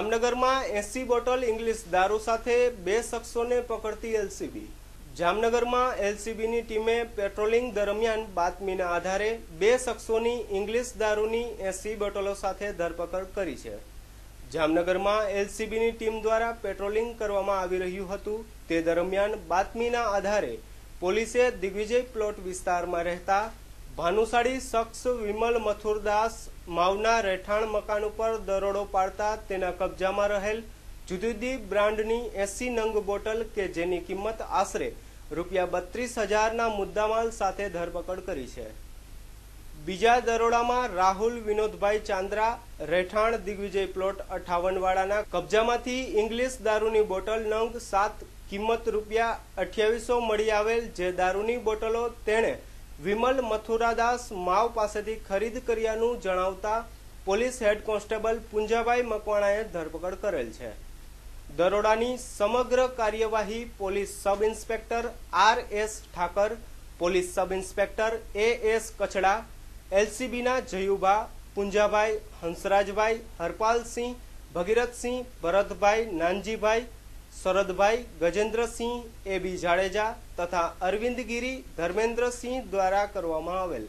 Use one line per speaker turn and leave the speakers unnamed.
જામનગરમાં એસી bottle English દારૂ સાથે બે શખ્સોને પકડતી એલસીબી જામનગરમાં એલસીબીની ટીમે પેટ્રોલિંગ દરમિયાન બાતમીના આધારે બે શખ્સોની ઇંગ્લિશ દારૂની એસી બોટલો સાથે ધરપકડ કરી છે જામનગરમાં એલસીબીની ટીમ દ્વારા પેટ્રોલિંગ કરવામાં આવી રહ્યું હતું તે દરમિયાન બાતમીના આધારે પોલીસે દિગ્વિજય પ્લોટ વિસ્તારમાં રહેતા ભાનુશાળી શખ્સ વિમલ મથુરદાસ માવના રહેઠાણ મકાન ઉપર દરોડો પાડતા તેના કબજામાં રહેલ જુદી જુદી બ્રાન્ડની એસી નંગ બોટલ કે જેની કિંમત આશરે રૂપિયા બત્રીસ હજારના મુદ્દામાલ સાથે ધરપકડ કરી છે બીજા દરોડામાં રાહુલ વિનોદભાઈ ચાંદ્રા રહેઠાણ દિગ્વિજય પ્લોટ અઠાવનવાળાના કબજામાંથી ઇંગ્લિશ દારૂની બોટલ નંગ સાત કિંમત રૂપિયા અઠ્યાવીસો મળી આવેલ જે દારૂની બોટલો તેણે વિમલ મથુરાદાસ માવ પાસેથી ખરીદ કર્યાનું જણાવતા પોલીસ હેડ કોન્સ્ટેબલ પુંજાભાઈ મકવાણાએ ધરપકડ કરેલ છે દરોડાની સમગ્ર કાર્યવાહી police sub inspector R S Thakar police sub inspector A S Kachda એલસીબીના જયુભા પુંજાભાઈ હંસરાજભાઈ હરપાલસિંહ ભગીરથસિંહ ભરતભાઈ નાનજીભાઈ શરદભાઈ ગજેન્દ્રસિંહ એ બી જાડેજા તથા અરવિંદ ગીરી ધર્મેન્દ્રસિંહ દ્વારા કરવામાં આવેલ